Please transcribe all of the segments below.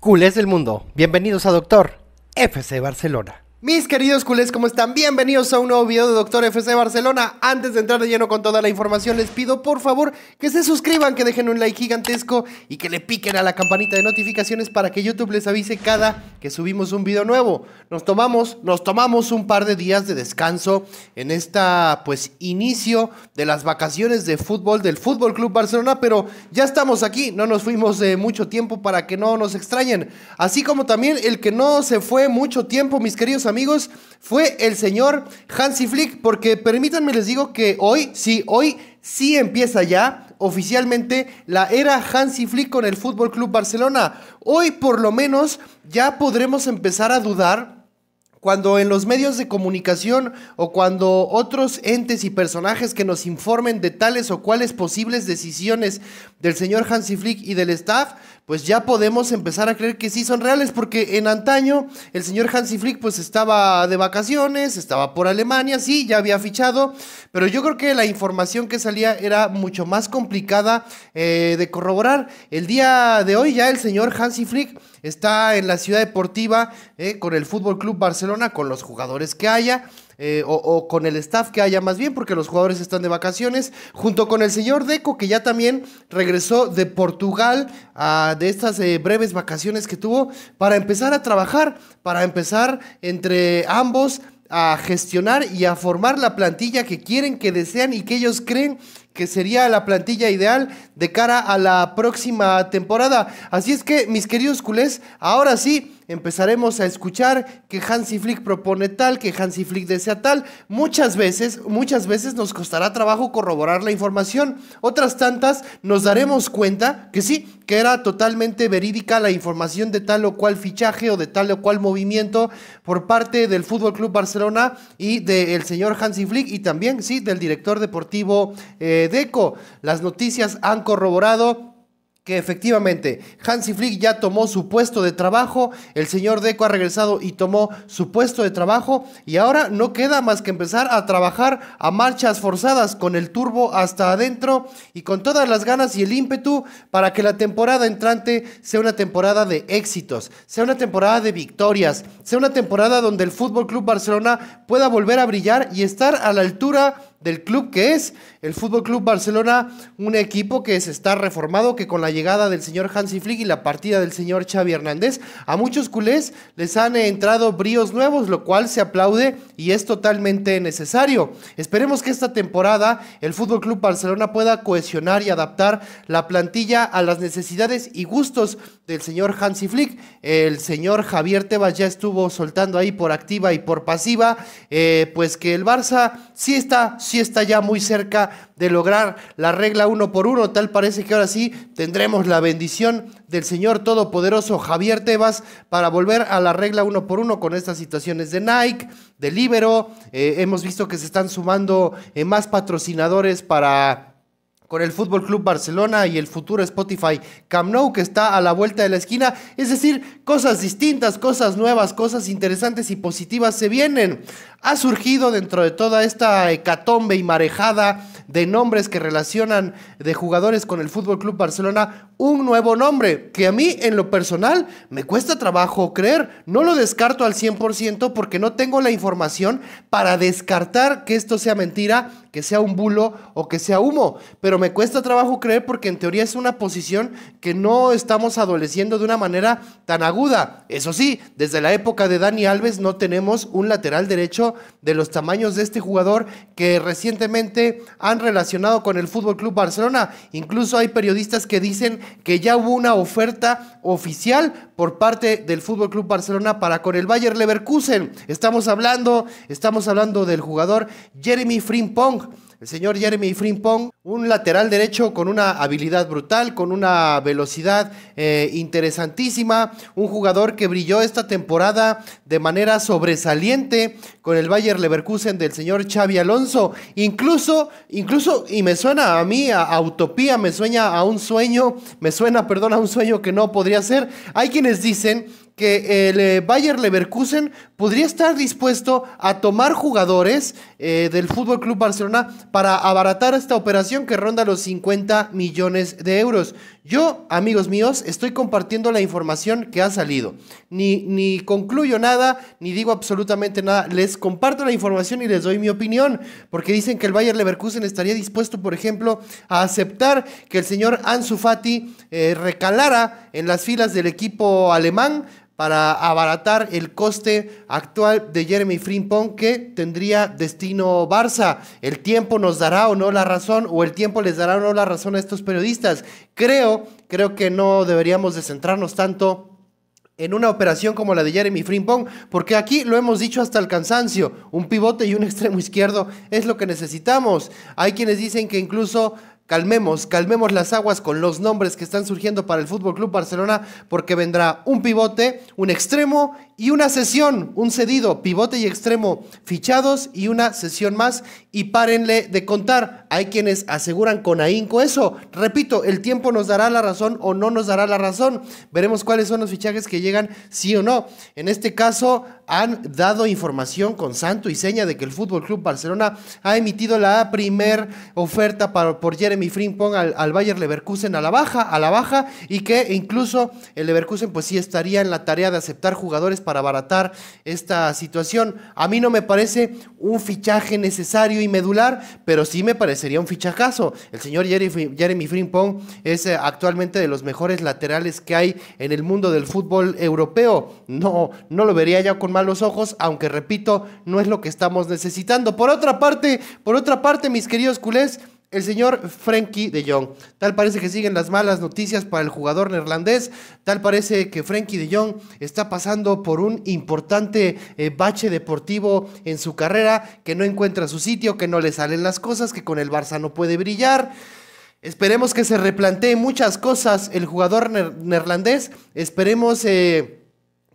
Cules del mundo, bienvenidos a Doctor FC Barcelona. Mis queridos culés, ¿cómo están? Bienvenidos a un nuevo video de Doctor FC Barcelona. Antes de entrar de lleno con toda la información, les pido por favor que se suscriban, que dejen un like gigantesco y que le piquen a la campanita de notificaciones para que YouTube les avise cada que subimos un video nuevo. Nos tomamos, nos tomamos un par de días de descanso en esta, pues, inicio de las vacaciones de fútbol del Fútbol Club Barcelona, pero ya estamos aquí, no nos fuimos de mucho tiempo para que no nos extrañen. Así como también el que no se fue mucho tiempo, mis queridos amigos, fue el señor Hansi Flick, porque permítanme les digo que hoy, sí, hoy sí empieza ya oficialmente la era Hansi Flick con el Fútbol Club Barcelona. Hoy por lo menos ya podremos empezar a dudar cuando en los medios de comunicación o cuando otros entes y personajes que nos informen de tales o cuales posibles decisiones del señor Hansi Flick y del staff, pues ya podemos empezar a creer que sí son reales, porque en antaño el señor Hansi Flick pues estaba de vacaciones, estaba por Alemania, sí, ya había fichado, pero yo creo que la información que salía era mucho más complicada eh, de corroborar. El día de hoy ya el señor Hansi Flick está en la ciudad deportiva eh, con el Fútbol Club Barcelona, con los jugadores que haya. Eh, o, con el staff que haya más bien, porque los jugadores están de vacaciones, junto con el señor Deco, que ya también regresó de Portugal de estas eh, breves vacaciones que tuvo, para empezar a trabajar, para empezar entre ambos a gestionar y a formar la plantilla que quieren, que desean y que ellos creen que sería la plantilla ideal de cara a la próxima temporada. Así es que, mis queridos culés, ahora sí empezaremos a escuchar que Hansi Flick propone tal, que Hansi Flick desea tal. Muchas veces, muchas veces nos costará trabajo corroborar la información. Otras tantas nos daremos cuenta que sí, que era totalmente verídica la información de tal o cual fichaje o de tal o cual movimiento por parte del Fútbol Club Barcelona y del señor Hansi Flick y también, sí, del director deportivo eh, Deco, Las noticias han corroborado que efectivamente Hansi Flick ya tomó su puesto de trabajo, el señor Deco ha regresado y tomó su puesto de trabajo y ahora no queda más que empezar a trabajar a marchas forzadas con el turbo hasta adentro y con todas las ganas y el ímpetu para que la temporada entrante sea una temporada de éxitos, sea una temporada de victorias, sea una temporada donde el Fútbol Club Barcelona pueda volver a brillar y estar a la altura del club que es el Fútbol Club Barcelona, un equipo que se está reformado, que con la llegada del señor Hansi Flick y la partida del señor Xavi Hernández, a muchos culés les han entrado bríos nuevos, lo cual se aplaude y es totalmente necesario. Esperemos que esta temporada el Fútbol Club Barcelona pueda cohesionar y adaptar la plantilla a las necesidades y gustos del señor Hansi Flick. El señor Javier Tebas ya estuvo soltando ahí por activa y por pasiva, eh, pues que el Barça sí está sí está ya muy cerca de lograr la regla uno por uno. Tal parece que ahora sí tendremos la bendición del Señor Todopoderoso Javier Tebas para volver a la regla uno por uno con estas situaciones de Nike, de Libero. Eh, hemos visto que se están sumando eh, más patrocinadores para con el Fútbol Club Barcelona y el futuro Spotify Camp Nou que está a la vuelta de la esquina. Es decir, cosas distintas, cosas nuevas, cosas interesantes y positivas se vienen. Ha surgido dentro de toda esta hecatombe y marejada de nombres que relacionan de jugadores con el Fútbol Club Barcelona un nuevo nombre, que a mí en lo personal me cuesta trabajo creer. No lo descarto al 100% porque no tengo la información para descartar que esto sea mentira, que sea un bulo o que sea humo. Pero me cuesta trabajo creer porque en teoría es una posición que no estamos adoleciendo de una manera tan aguda. Eso sí, desde la época de Dani Alves no tenemos un lateral derecho de los tamaños de este jugador que recientemente han relacionado con el Fútbol Club Barcelona. Incluso hay periodistas que dicen que ya hubo una oferta oficial por parte del Fútbol Club Barcelona para con el Bayer Leverkusen. Estamos hablando, estamos hablando del jugador Jeremy Frimpong el señor Jeremy Frimpong, un lateral derecho con una habilidad brutal, con una velocidad eh, interesantísima, un jugador que brilló esta temporada de manera sobresaliente con el Bayer Leverkusen del señor Xavi Alonso, incluso, incluso, y me suena a mí a, utopía, me sueña a un sueño, me suena, perdón, a un sueño que no podría ser. Hay quienes dicen que el eh, Bayer Leverkusen podría estar dispuesto a tomar jugadores eh, del Fútbol Club Barcelona para abaratar esta operación que ronda los 50 millones de euros. Yo, amigos míos, estoy compartiendo la información que ha salido. Ni, ni concluyo nada, ni digo absolutamente nada. Les comparto la información y les doy mi opinión, porque dicen que el Bayer Leverkusen estaría dispuesto, por ejemplo, a aceptar que el señor Ansu Fati eh, recalara en las filas del equipo alemán para abaratar el coste actual de Jeremy Frimpong que tendría destino Barça. El tiempo nos dará o no la razón, o el tiempo les dará o no la razón a estos periodistas. Creo, creo que no deberíamos de centrarnos tanto en una operación como la de Jeremy Frimpong, porque aquí lo hemos dicho hasta el cansancio, un pivote y un extremo izquierdo es lo que necesitamos. Hay quienes dicen que incluso calmemos, calmemos las aguas con los nombres que están surgiendo para el Fútbol Club Barcelona, porque vendrá un pivote, un extremo y una sesión, un cedido, pivote y extremo fichados y una sesión más. Y párenle de contar. Hay quienes aseguran con ahínco eso. Repito, el tiempo nos dará la razón o no nos dará la razón. Veremos cuáles son los fichajes que llegan, sí o no. En este caso, han dado información con santo y seña de que el Fútbol Club Barcelona ha emitido la primer oferta para, por Jeremy Frimpong al, al Bayer Leverkusen a la baja, a la baja, y que incluso el Leverkusen, pues sí estaría en la tarea de aceptar jugadores para abaratar esta situación. A mí no me parece un fichaje necesario y medular, pero sí me parecería un fichajazo. El señor Jeremy Frimpong es eh, actualmente de los mejores laterales que hay en el mundo del fútbol europeo. No, no lo vería ya con malos ojos, aunque repito, no es lo que estamos necesitando. Por otra parte, por otra parte, mis queridos culés, el señor Frankie de Jong. Tal parece que siguen las malas noticias para el jugador neerlandés. Tal parece que Frankie de Jong está pasando por un importante eh, bache deportivo en su carrera, que no encuentra su sitio, que no le salen las cosas, que con el Barça no puede brillar. Esperemos que se replantee muchas cosas el jugador neerlandés. Esperemos... Eh,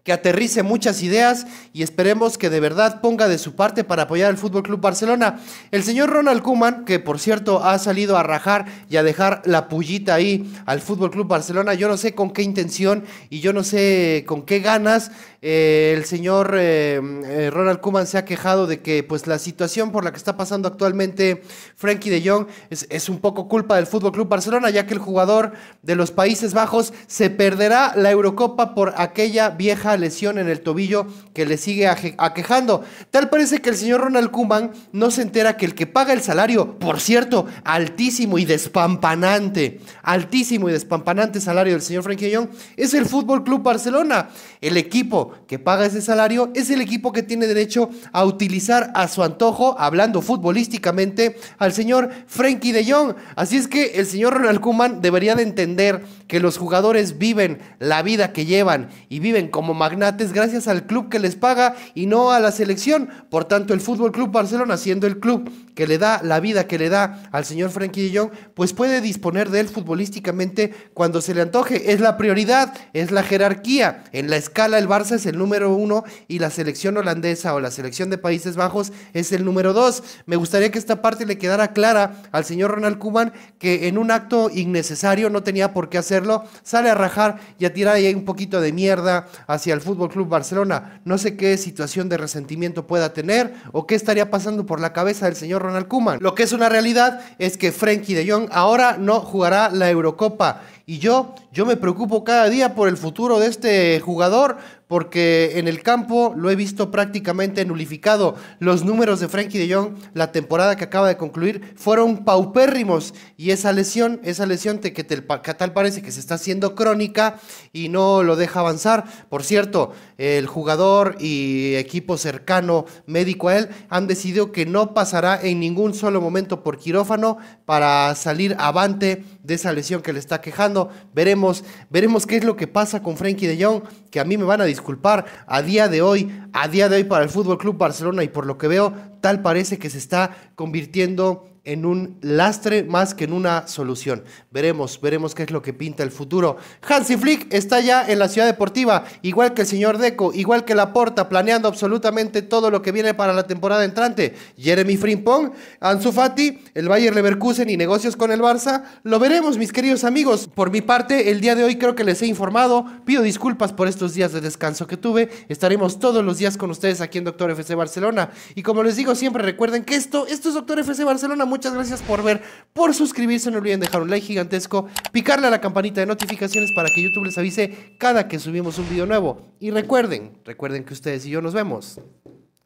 que aterrice muchas ideas y esperemos que de verdad ponga de su parte para apoyar al Fútbol Club Barcelona. El señor Ronald Kuman, que por cierto ha salido a rajar y a dejar la pullita ahí al Fútbol Club Barcelona, yo no sé con qué intención y yo no sé con qué ganas eh, el señor eh, eh, Ronald Kuman se ha quejado de que pues la situación por la que está pasando actualmente Frankie de Jong es, un poco culpa del Fútbol Club Barcelona, ya que el jugador de los Países Bajos se perderá la Eurocopa por aquella vieja lesión en el tobillo que le sigue aquejando. Tal parece que el señor Ronald Kuman no se entera que el que paga el salario, por cierto, altísimo y despampanante, altísimo y despampanante salario del señor Frankie de Jong es el Fútbol Club Barcelona, el equipo que paga ese salario es el equipo que tiene derecho a utilizar a su antojo, hablando futbolísticamente, al señor Frankie de Jong. Así es que el señor Ronald Koeman debería de entender que los jugadores viven la vida que llevan y viven como magnates gracias al club que les paga y no a la selección. Por tanto, el Fútbol Club Barcelona, siendo el club que le da la vida que le da al señor Frankie de Jong, pues puede disponer de él futbolísticamente cuando se le antoje. Es la prioridad, es la jerarquía. En la escala, el Barça es el número uno y la selección holandesa o la selección de Países Bajos es el número dos. Me gustaría que esta parte le quedara clara al señor Ronald Kuman que en un acto innecesario no tenía por qué hacerlo, sale a rajar y a tirar ahí un poquito de mierda hacia el Fútbol Club Barcelona. No sé qué situación de resentimiento pueda tener o qué estaría pasando por la cabeza del señor Ronald Kuman. Lo que es una realidad es que Frenkie de Jong ahora no jugará la Eurocopa. Y yo, yo me preocupo cada día por el futuro de este jugador, porque en el campo lo he visto prácticamente nulificado. Los números de Frankie de Jong la temporada que acaba de concluir fueron paupérrimos y esa lesión, esa lesión que, te, que, tal parece que se está haciendo crónica y no lo deja avanzar. Por cierto, el jugador y equipo cercano médico a él han decidido que no pasará en ningún solo momento por quirófano para salir avante de esa lesión que le está quejando. Veremos, veremos qué es lo que pasa con Frankie de Jong, que a mí me van a disculpar. A día de hoy, a día de hoy para el Fútbol Club Barcelona y por lo que veo, tal parece que se está convirtiendo en un lastre más que en una solución. Veremos, veremos qué es lo que pinta el futuro. Hansi Flick está ya en la ciudad deportiva, igual que el señor Deco, igual que la porta planeando absolutamente todo lo que viene para la temporada entrante. Jeremy Frimpong, Ansu Fati, el Bayern Leverkusen y negocios con el Barça. Lo veremos, mis queridos amigos. Por mi parte, el día de hoy creo que les he informado. Pido disculpas por estos días de descanso que tuve. Estaremos todos los días con ustedes aquí en Doctor FC Barcelona. Y como les digo siempre, recuerden que esto, esto es Doctor FC Barcelona Muchas gracias por ver, por suscribirse. No olviden dejar un like gigantesco, picarle a la campanita de notificaciones para que YouTube les avise cada que subimos un video nuevo. Y recuerden, recuerden que ustedes y yo nos vemos.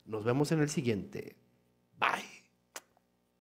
Nos vemos en el siguiente. Bye.